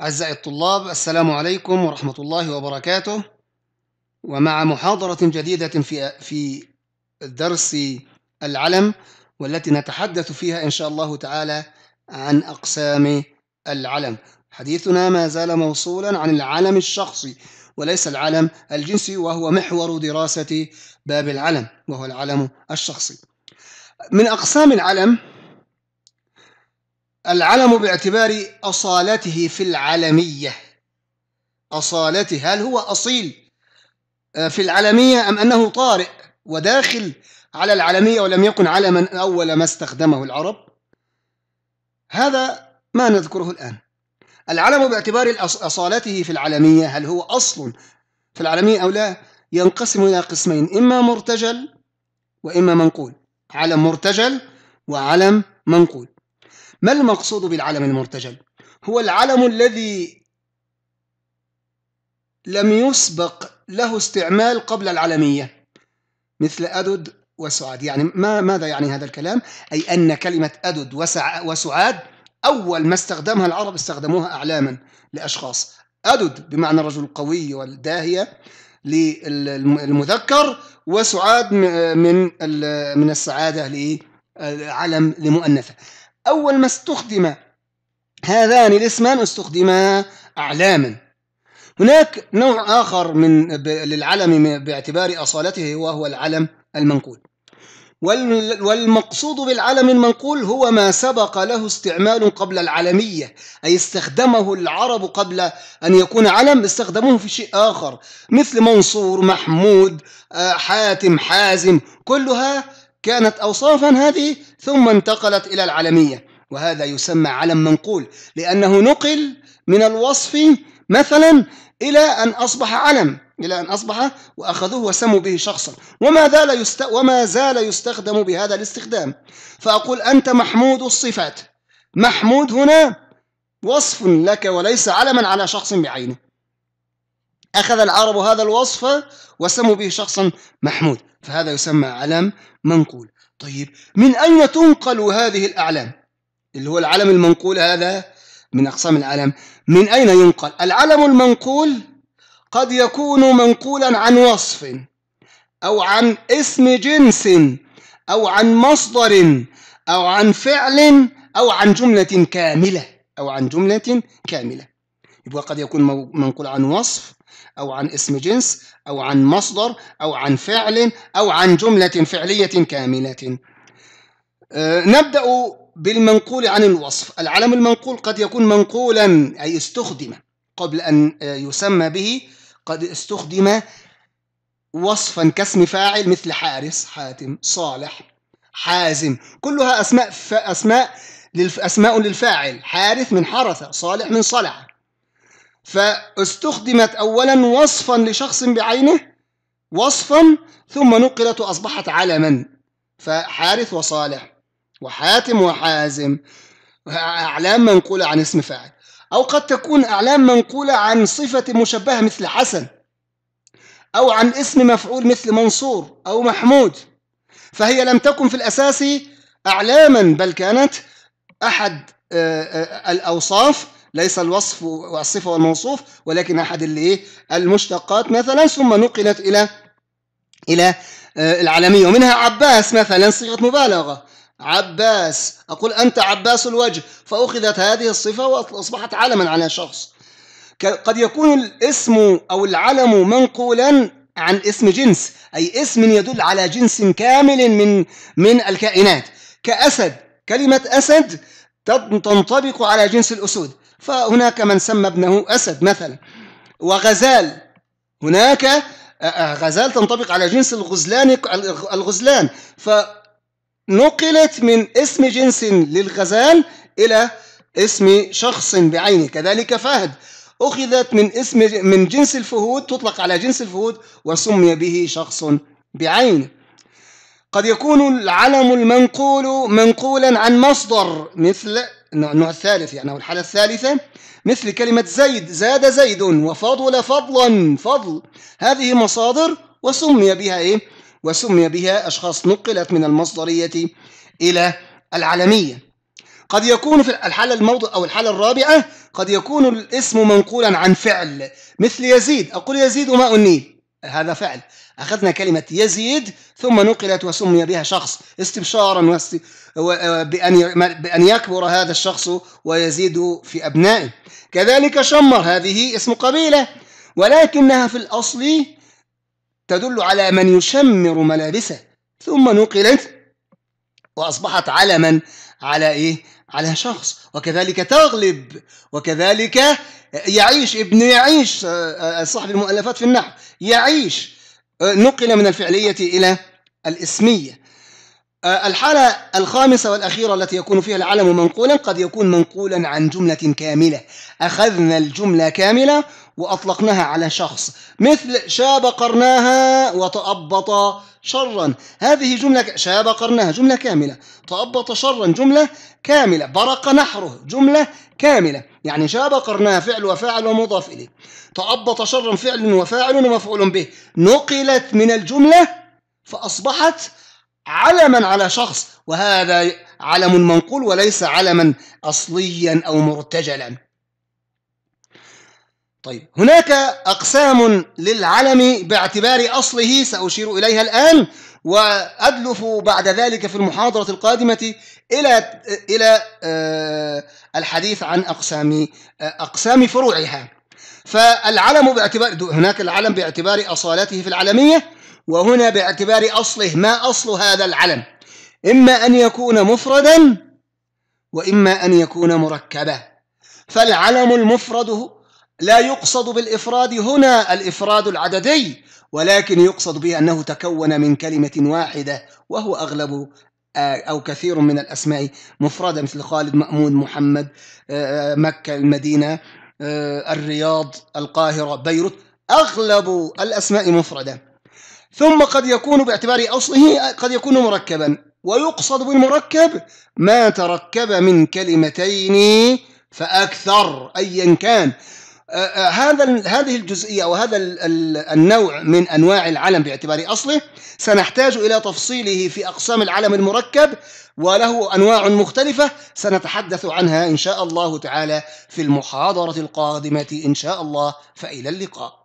أعزائي الطلاب السلام عليكم ورحمة الله وبركاته ومع محاضرة جديدة في في درس العلم والتي نتحدث فيها إن شاء الله تعالى عن أقسام العلم حديثنا ما زال موصولا عن العلم الشخصي وليس العلم الجنسي وهو محور دراسة باب العلم وهو العلم الشخصي من أقسام العلم العلم باعتبار أصالته في العلمية أصالته هل هو أصيل آه، في العلمية أم أنه طارئ وداخل على العلمية ولم يكن علما أول ما استخدمه العرب هذا ما نذكره الآن العلم باعتبار أصالته في العلمية هل هو أصل في العلمية أو لا ينقسم إلى قسمين إما مرتجل وإما منقول علم مرتجل وعلم منقول ما المقصود بالعلم المرتجل هو العلم الذي لم يسبق له استعمال قبل العلمية مثل أدد وسعاد يعني ما ماذا يعني هذا الكلام أي أن كلمة أدد وسعاد أول ما استخدمها العرب استخدموها أعلاما لأشخاص أدد بمعنى الرجل القوي والداهية للمذكر وسعاد من من السعادة لعلم لمؤنثة أول ما استخدم هذان الاسمان استخدما أعلاما هناك نوع آخر من للعلم باعتبار أصالته وهو العلم المنقول والمقصود بالعلم المنقول هو ما سبق له استعمال قبل العلمية أي استخدمه العرب قبل أن يكون علم استخدموه في شيء آخر مثل منصور محمود آه، حاتم حازم كلها كانت أوصافا هذه ثم انتقلت إلى العلمية وهذا يسمى علم منقول لأنه نقل من الوصف مثلا إلى أن أصبح علم إلى أن أصبح وأخذوه وسموا به شخصا وما زال وما زال يستخدم بهذا الاستخدام فأقول أنت محمود الصفات محمود هنا وصف لك وليس علما على شخص بعينه أخذ العرب هذا الوصف وسموا به شخصا محمود فهذا يسمى علم منقول طيب من أين تنقل هذه الأعلام اللي هو العلم المنقول هذا من أقسام العلم من أين ينقل العلم المنقول قد يكون منقولا عن وصف أو عن اسم جنس أو عن مصدر أو عن فعل أو عن جملة كاملة أو عن جملة كاملة يبقى قد يكون منقول عن وصف أو عن اسم جنس أو عن مصدر أو عن فعل أو عن جملة فعلية كاملة آه، نبدأ بالمنقول عن الوصف العلم المنقول قد يكون منقولا أي استخدم قبل أن آه، يسمى به قد استخدم وصفا كاسم فاعل مثل حارس حاتم صالح حازم كلها أسماء أسماء أسماء للفاعل حارث من حرث صالح من صلح فاستخدمت أولا وصفا لشخص بعينه وصفا ثم نقلت وأصبحت علما فحارث وصالح وحاتم وحازم أعلام منقولة عن اسم فاعل أو قد تكون أعلام منقولة عن صفة مشبهة مثل حسن أو عن اسم مفعول مثل منصور أو محمود فهي لم تكن في الأساس أعلاما بل كانت أحد آه، آه، الأوصاف ليس الوصف والصفة والموصوف ولكن أحد اللي إيه المشتقات مثلا ثم نقلت إلى إلى آه، العالمية ومنها عباس مثلا صيغة مبالغة عباس أقول أنت عباس الوجه فأخذت هذه الصفة وأصبحت علما على شخص قد يكون الاسم أو العلم منقولا عن اسم جنس أي اسم يدل على جنس كامل من من الكائنات كأسد كلمة أسد تنطبق على جنس الأسود فهناك من سمى ابنه أسد مثلا وغزال هناك آه، آه، غزال تنطبق على جنس الغزلان الغزلان فنقلت من اسم جنس للغزال إلى اسم شخص بعينه كذلك فهد أخذت من اسم من جنس الفهود تطلق على جنس الفهود وسمي به شخص بعينه قد يكون العلم المنقول منقولا عن مصدر مثل النوع الثالث يعني أو الحالة الثالثة مثل كلمة زيد زاد زيد وفضل فضلا فضل هذه مصادر وسمي بها إيه؟ وسمي بها أشخاص نقلت من المصدرية إلى العالمية قد يكون في الحالة الموضع أو الحالة الرابعة قد يكون الاسم منقولا عن فعل مثل يزيد أقول يزيد ماء النيل هذا فعل أخذنا كلمة يزيد ثم نقلت وسمي بها شخص استبشارا بأن بأن يكبر هذا الشخص ويزيد في أبنائه كذلك شمر هذه اسم قبيلة ولكنها في الأصل تدل على من يشمر ملابسه ثم نقلت وأصبحت علما على إيه؟ على شخص وكذلك تغلب وكذلك يعيش ابن يعيش آه، آه، صاحب المؤلفات في النحو يعيش أه، نقل من الفعلية إلى الاسمية أه، الحالة الخامسة والأخيرة التي يكون فيها العلم منقولا قد يكون منقولا عن جملة كاملة أخذنا الجملة كاملة وأطلقناها على شخص مثل شاب قرناها وتأبط شرا هذه جملة شاب قرنها جملة كاملة تأبط شرا جملة كاملة برق نحره جملة كاملة يعني شاب قرنها فعل وفاعل ومضاف إليه تأبط شرا فعل وفاعل ومفعول به نقلت من الجملة فأصبحت علما على شخص وهذا علم منقول وليس علما أصليا أو مرتجلا طيب هناك أقسام للعلم باعتبار أصله سأشير إليها الآن وأدلف بعد ذلك في المحاضرة القادمة إلى إلى آه، الحديث عن أقسام آه، أقسام فروعها فالعلم باعتبار هناك العلم باعتبار أصالته في العلمية وهنا باعتبار أصله ما أصل هذا العلم إما أن يكون مفردا وإما أن يكون مركبا فالعلم المفرد لا يقصد بالإفراد هنا الإفراد العددي ولكن يقصد به أنه تكون من كلمة واحدة وهو أغلب آه، أو كثير من الأسماء مفردة مثل خالد مأمون محمد آه، آه، مكة المدينة الرياض القاهرة بيروت أغلب الأسماء مفردة ثم قد يكون باعتبار أصله قد يكون مركبا ويقصد بالمركب ما تركب من كلمتين فأكثر أيا كان هذا هذه الجزئيه او هذا النوع من انواع العلم باعتبار اصله سنحتاج الى تفصيله في اقسام العلم المركب وله انواع مختلفه سنتحدث عنها ان شاء الله تعالى في المحاضره القادمه ان شاء الله فالى اللقاء